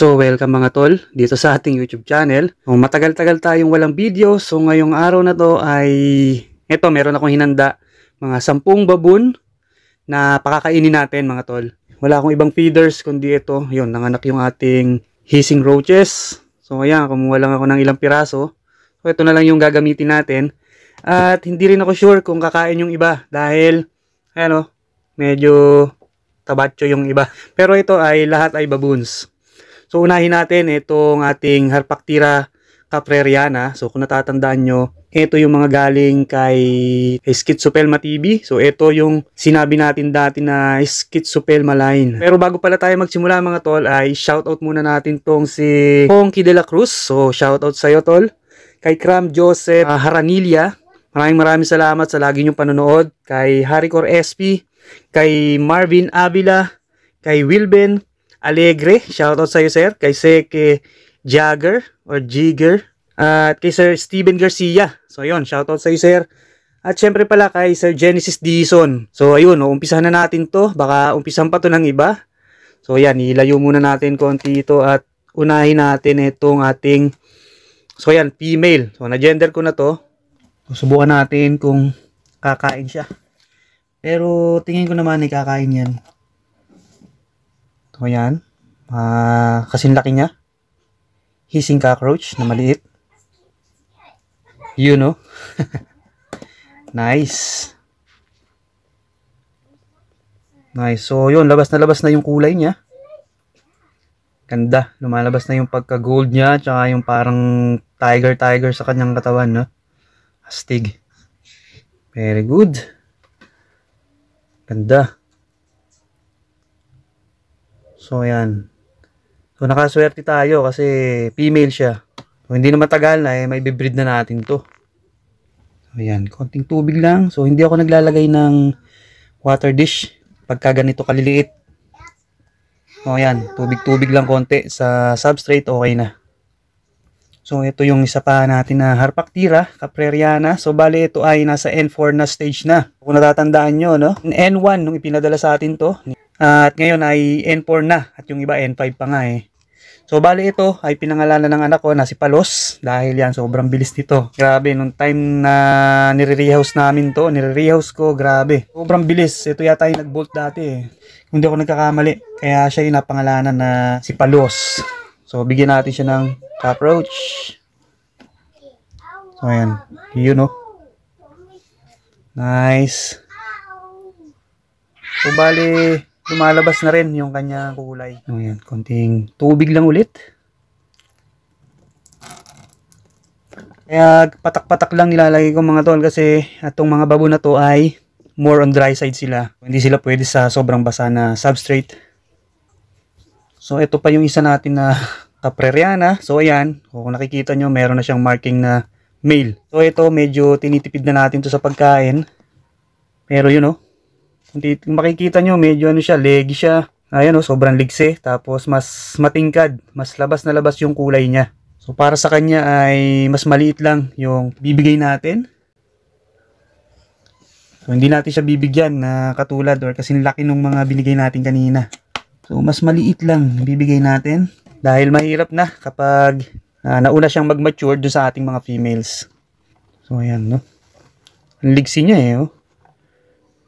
So welcome mga tol dito sa ating YouTube channel. So, oh, matagal-tagal tayong walang video so ngayong araw na to ay eto meron akong hinanda mga sampung baboon na pakakainin natin mga tol. Wala akong ibang feeders kundi ito. Yun, nanganak yung ating hissing roaches. So ayan, kumuha lang ako ng ilang piraso. So ito na lang yung gagamitin natin. At hindi rin ako sure kung kakain yung iba dahil ayan o, oh, medyo tabacho yung iba. Pero ito ay lahat ay baboons. So unahin natin itong ating Harpaktira capreriana. So kung natatandaan nyo, ito yung mga galing kay, kay Schizopelma TB. So ito yung sinabi natin dati na Schizopelma line. Pero bago pala tayo magsimula mga tol ay shoutout muna natin tong si Honky De La Cruz. So shoutout sa'yo tol. Kay Cram Joseph uh, ah, Haranilia. Maraming maraming salamat sa lagi nyong panonood. Kay Haricor SP. Kay Marvin Avila. Kay Wilben. Alegre. Shoutout sa iyo, sir. Kay Seke Jagger or Jigger. at kay Sir Steven Garcia. So, ayun. Shoutout sa iyo, sir. At syempre pala kay Sir Genesis Dison. So, ayun. Umpisahan na natin to. Baka umpisahan pa to ng iba. So, ayan, Ilayo muna natin konti ito at unahin natin itong ating So, ayan, Female. So, na-gender ko na to. Susubukan natin kung kakain siya. Pero tingin ko naman ay kakain yan. So, yan. Uh, ah, kasing laki niya. Hissing cockroach na maliit. You know. nice. Nice. So, yun. Labas na labas na yung kulay niya. Ganda. Lumalabas na yung pagka-gold niya. Tsaka yung parang tiger-tiger sa kanyang katawan. No? Astig. Very good. Ganda. So, ayan. So, nakaswerte tayo kasi female siya. So, hindi naman tagal na eh, may bibreed na natin to. So, ayan. Konting tubig lang. So, hindi ako naglalagay ng water dish pagka ganito kaliliit. So, ayan. Tubig-tubig lang konti. Sa substrate, okay na. So, ito yung isa pa natin na Harpactira, Capreriana. So, bali ito ay nasa N4 na stage na. Kung natatandaan nyo, no? N1 nung ipinadala sa atin to. At ngayon ay N4 na at yung iba N5 pa nga eh. So bali ito ay pinangalanan ng anak ko na si Palos dahil yan sobrang bilis nito. Grabe nung time na nire-rehouse namin to, nire-rehouse ko, grabe. Sobrang bilis. Ito yata yung nag-bolt dati eh. Hindi ako nagkakamali. Kaya siya yung napangalanan na si Palos. So bigyan natin siya ng cockroach. So ayan, yun no. Oh. Nice. So bali, lumalabas na rin yung kanya kulay. Ayan, oh, konting tubig lang ulit. Kaya patak-patak lang nilalagay ko mga tol kasi atong mga babo na to ay more on dry side sila. Hindi sila pwede sa sobrang basa na substrate. So ito pa yung isa natin na kapreriana. So ayan, kung nakikita nyo meron na siyang marking na male. So ito medyo tinitipid na natin to sa pagkain. Pero yun o, oh, know, dito, makikita nyo, medyo ano siya, leggy siya. Ayan o, oh, sobrang ligse. Tapos mas matingkad, mas labas na labas yung kulay niya. So para sa kanya ay mas maliit lang yung bibigay natin. So hindi natin siya bibigyan na katulad or kasing laki ng mga binigay natin kanina. So mas maliit lang bibigay natin. Dahil mahirap na kapag uh, nauna siyang mag-mature doon sa ating mga females. So ayan no. Ang ligsi niya eh oh.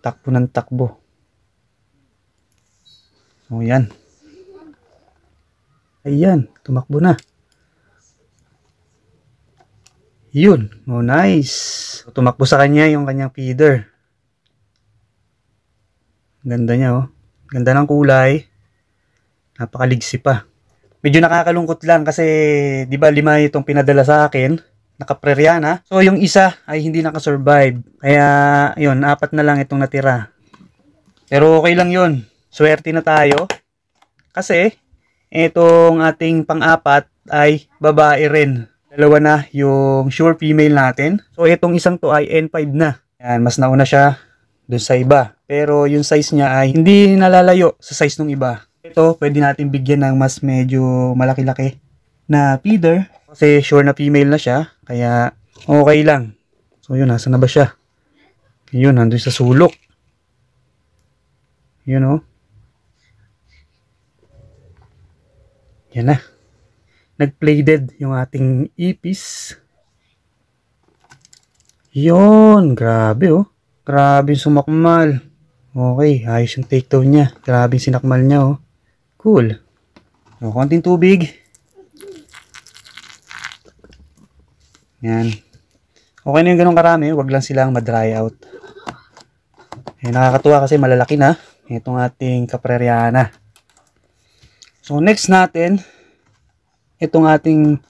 Takbo ng takbo. O yan. Ayan, tumakbo na. Yun. Oh, nice. So, tumakbo sa kanya yung kanyang feeder. Ganda niya, oh. Ganda ng kulay. Napakaligsi pa. Medyo nakakalungkot lang kasi, di ba, lima itong pinadala sa akin nakaprerya na. So, yung isa ay hindi nakasurvive. Kaya, yun, apat na lang itong natira. Pero okay lang yun. Swerte na tayo. Kasi, itong ating pang-apat ay babae rin. Dalawa na yung sure female natin. So, itong isang to ay N5 na. Yan, mas nauna siya dun sa iba. Pero yung size niya ay hindi nalalayo sa size ng iba. Ito, pwede natin bigyan ng mas medyo malaki-laki na feeder kasi sure na female na siya. Kaya okay lang. So yun, nasa na ba siya? Yun, nandun sa sulok. Yun know? Oh. o. Yan na. nag yung ating ipis. Yun, grabe oh. Grabe sumakmal. Okay, ayos yung takedown niya. Grabe sinakmal niya oh. Cool. O, oh, konting tubig. Yan. Okay na yung ganun karami. Huwag lang silang ma-dry out. Eh, nakakatuwa kasi malalaki na itong ating kapreriana. So, next natin, itong ating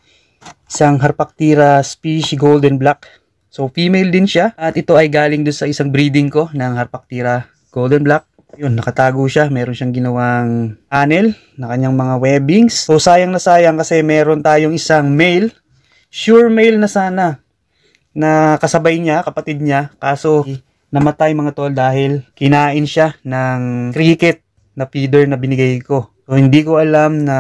isang harpaktira species golden black. So, female din siya. At ito ay galing doon sa isang breeding ko ng harpaktira golden black. Yun, nakatago siya. Meron siyang ginawang panel na kanyang mga webbings. So, sayang na sayang kasi meron tayong isang male sure mail na sana na kasabay niya, kapatid niya, kaso namatay mga tol dahil kinain siya ng cricket na feeder na binigay ko. So, hindi ko alam na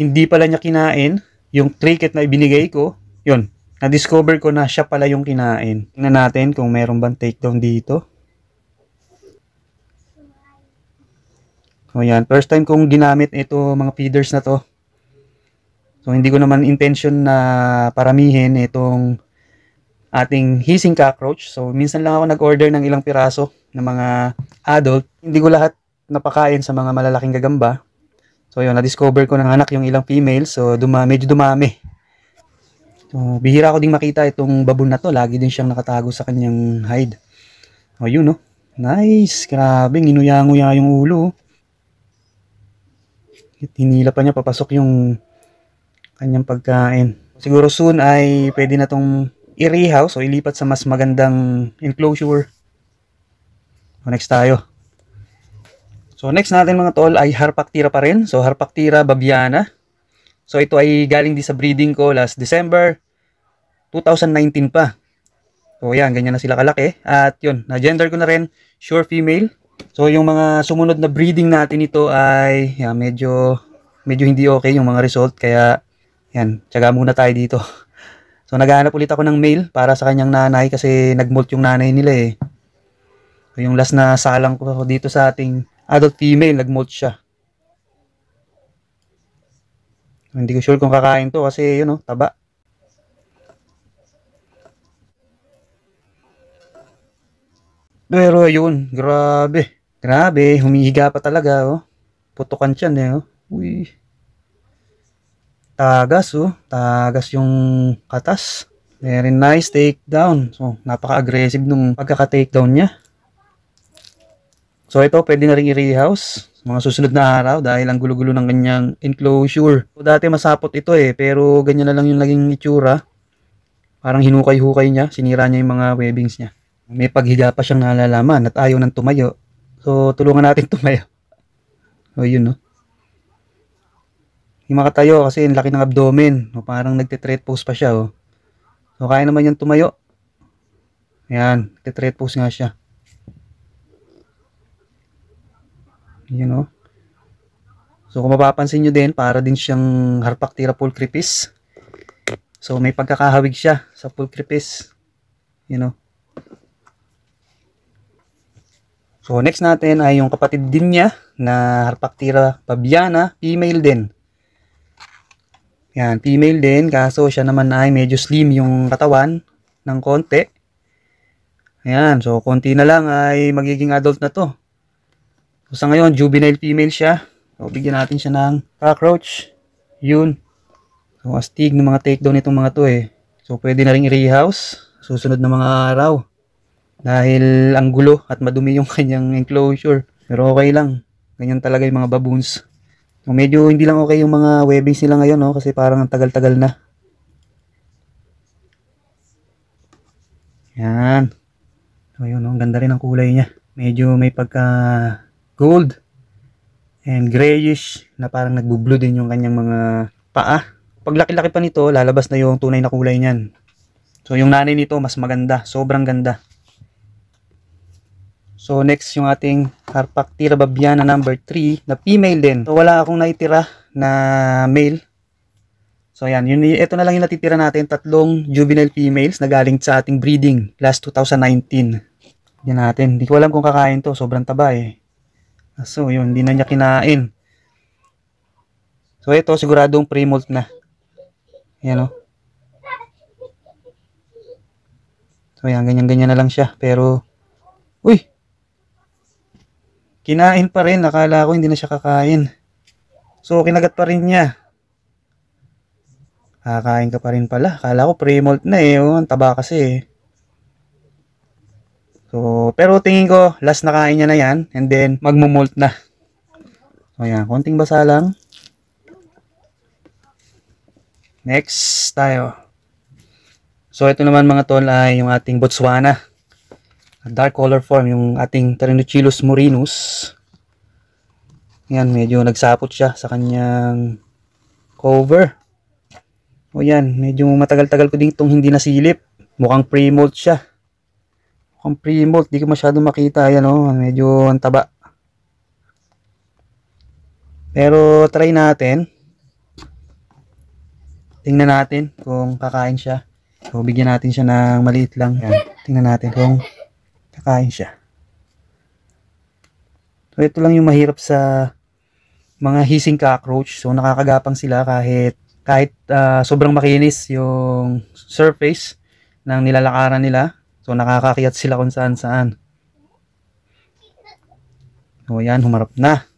hindi pala niya kinain yung cricket na ibinigay ko. Yun, na-discover ko na siya pala yung kinain. Tingnan natin kung meron bang takedown dito. So, yan. First time kong ginamit ito, mga feeders na to. So hindi ko naman intention na paramihin itong ating hissing cockroach. So minsan lang ako nag-order ng ilang piraso ng mga adult. Hindi ko lahat napakain sa mga malalaking gagamba. So yun, na-discover ko ng anak yung ilang female. So duma medyo dumami. So bihira ko ding makita itong babon na to. Lagi din siyang nakatago sa kanyang hide. O oh, yun no. Oh. Nice, grabe, ginuya-nguya yung ulo. Oh. Hinila pa niya papasok yung kanyang pagkain. Siguro soon ay pwede na tong i-rehouse o ilipat sa mas magandang enclosure. So next tayo. So next natin mga tol ay Harpactira pa rin. So Harpactira babiana. So ito ay galing din sa breeding ko last December 2019 pa. So yan, ganyan na sila kalaki. At yun, na-gender ko na rin, sure female. So yung mga sumunod na breeding natin ito ay yeah, medyo medyo hindi okay yung mga result kaya yan, tsaga muna tayo dito. So naghahanap ulit ako ng mail para sa kanyang nanay kasi nagmolt yung nanay nila eh. yung last na salang ko dito sa ating adult female, nagmolt siya. hindi ko sure kung kakain to kasi yun o, oh, taba. Pero yun, grabe. Grabe, humihiga pa talaga oh. Putukan siya eh oh. Uy tagas oh tagas yung katas very nice takedown so napaka aggressive nung pagkaka takedown niya so ito pwede na rin i-rehouse mga susunod na araw dahil ang gulo-gulo ng kanyang enclosure so, dati masapot ito eh pero ganyan na lang yung naging itsura parang hinukay-hukay niya sinira niya yung mga webbings niya may paghiga pa siyang nalalaman at ayaw nang tumayo so tulungan natin tumayo so yun no yung tayo kasi ang laki ng abdomen. O, parang nagtitrade pose pa siya. O. Oh. So, kaya naman yung tumayo. Ayan, nagtitrade pose nga siya. Yan o. Oh. So, kung mapapansin nyo din, para din siyang Harpactera pulchripis. So, may pagkakahawig siya sa pulchripis. You oh. know. So, next natin ay yung kapatid din niya na Harpactera pabiana, female din. Yan, female din. Kaso siya naman ay medyo slim yung katawan ng konti. Ayan, so konti na lang ay magiging adult na to. So sa ngayon, juvenile female siya. So bigyan natin siya ng cockroach. Yun. So astig ng mga takedown itong mga to eh. So pwede na rin i-rehouse susunod na mga araw. Dahil ang gulo at madumi yung kanyang enclosure. Pero okay lang. Ganyan talaga yung mga baboons. So, oh, medyo hindi lang okay yung mga webbing nila ngayon, no? Kasi parang ang tagal-tagal na. Yan. So, yun, no? Ang ganda rin ang kulay niya. Medyo may pagka gold and grayish na parang nagbublue din yung kanyang mga paa. Pag laki-laki pa nito, lalabas na yung tunay na kulay niyan. So, yung nanay nito, mas maganda. Sobrang ganda. So next yung ating Harpactera babiana number 3 na female din. So wala akong naitira na male. So ayan, yun, ito na lang yung natitira natin, tatlong juvenile females na galing sa ating breeding last 2019. Yan natin, hindi ko alam kung kakain to, sobrang taba eh. So yun, hindi na niya kinain. So ito, siguradong pre-molt na. Ayan o. Oh. So ayan, ganyan-ganyan na lang siya, pero, uy, Kinain pa rin. Akala ko hindi na siya kakain. So, kinagat pa rin niya. Kakain ka pa rin pala. Akala ko pre-molt na eh. Oh, ang taba kasi eh. So, pero tingin ko, last na kain niya na yan. And then, magmumult na. So, yan. Konting basa lang. Next tayo. So, ito naman mga tol ay yung ating Botswana dark color form yung ating Terenochilus murinus. Yan, medyo nagsapot siya sa kanyang cover. O yan, medyo matagal-tagal ko din itong hindi nasilip. Mukhang pre-molt siya. Mukhang pre-molt, di ko masyado makita. Ayan o, oh, medyo antaba. Pero try natin. Tingnan natin kung kakain siya. So, bigyan natin siya ng maliit lang. Yan. Tingnan natin kung kakain siya. So ito lang yung mahirap sa mga hising cockroach. So nakakagapang sila kahit kahit uh, sobrang makinis yung surface ng nilalakaran nila. So nakakakiat sila kung saan saan. So yan, humarap na.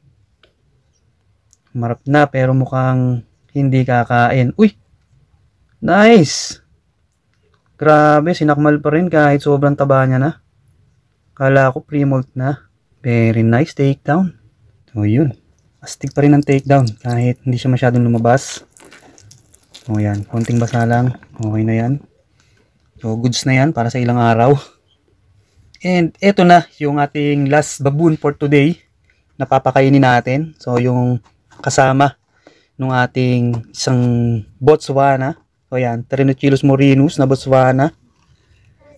Humarap na pero mukhang hindi kakain. Uy! Nice! Grabe, sinakmal pa rin kahit sobrang taba niya na. Kala ko pre-mold na. Very nice takedown. So yun. Astig pa rin ang takedown kahit hindi siya masyadong lumabas. So yan. Konting basa lang. Okay na yan. So goods na yan para sa ilang araw. And eto na yung ating last baboon for today. Napapakainin natin. So yung kasama ng ating isang Botswana. So yan, Trinochilus morinus na Botswana.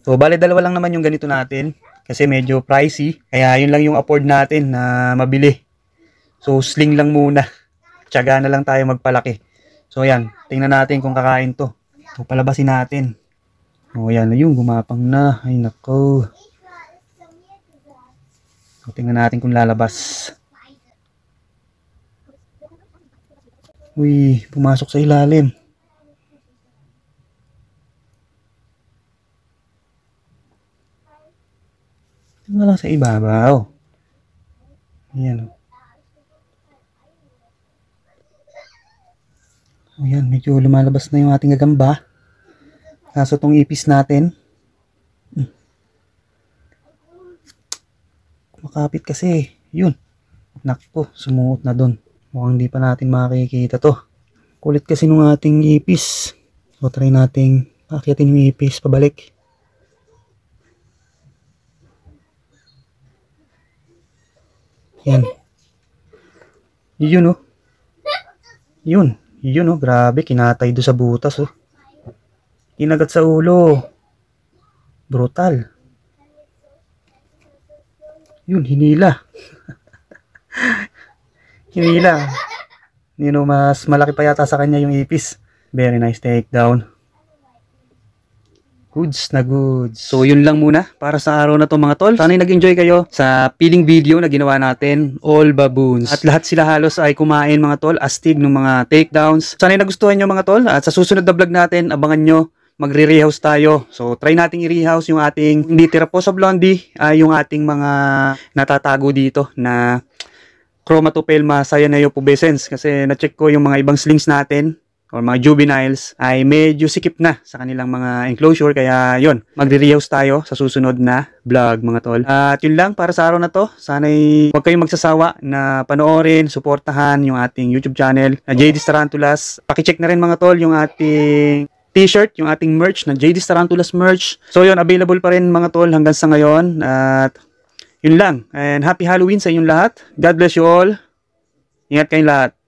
So bale dalawa lang naman yung ganito natin. Kasi medyo pricey. Kaya yun lang yung afford natin na mabili. So sling lang muna. Tsaga na lang tayo magpalaki. So yan, tingnan natin kung kakain to. So palabasin natin. O yan yung gumapang na. Ay nako. So tingnan natin kung lalabas. Uy, pumasok sa ilalim. nasa ibabaw. Ayan. Oh. Ayan, medyo lumalabas na yung ating gagamba. Kaso tong ipis natin, kumakapit hmm, kasi, yun. Nakpo, sumuot na doon. Mukhang hindi pa natin makikita to. Kulit kasi nung ating ipis. So try natin pakitin yung ipis pabalik. Yan. Yun, oh. Yun. Yun, oh. Grabe, kinatay do sa butas, oh. Kinagat sa ulo. Brutal. Yun, hinila. hinila. Yun, know, oh, mas malaki pa yata sa kanya yung ipis. Very nice takedown. Goods na goods. So yun lang muna para sa araw na to mga tol. Sana'y nag-enjoy kayo sa peeling video na ginawa natin. All baboons. At lahat sila halos ay kumain mga tol. Astig ng mga takedowns. Sana'y nagustuhan nyo mga tol. At sa susunod na vlog natin, abangan nyo magre-rehouse tayo. So, try nating i-rehouse yung ating, hindi tira po sa blondie, Ay ah, yung ating mga natatago dito na chromatopelma na cyaneo pubescens kasi na-check ko yung mga ibang slings natin or mga juveniles ay medyo sikip na sa kanilang mga enclosure kaya yon magre-rehouse tayo sa susunod na vlog mga tol at yun lang para sa araw na to sana'y huwag kayong magsasawa na panoorin suportahan yung ating youtube channel na JD Tarantulas pakicheck na rin mga tol yung ating t-shirt, yung ating merch na JD Tarantulas merch. So yon available pa rin mga tol hanggang sa ngayon. At yun lang. And happy Halloween sa inyong lahat. God bless you all. Ingat kayong lahat.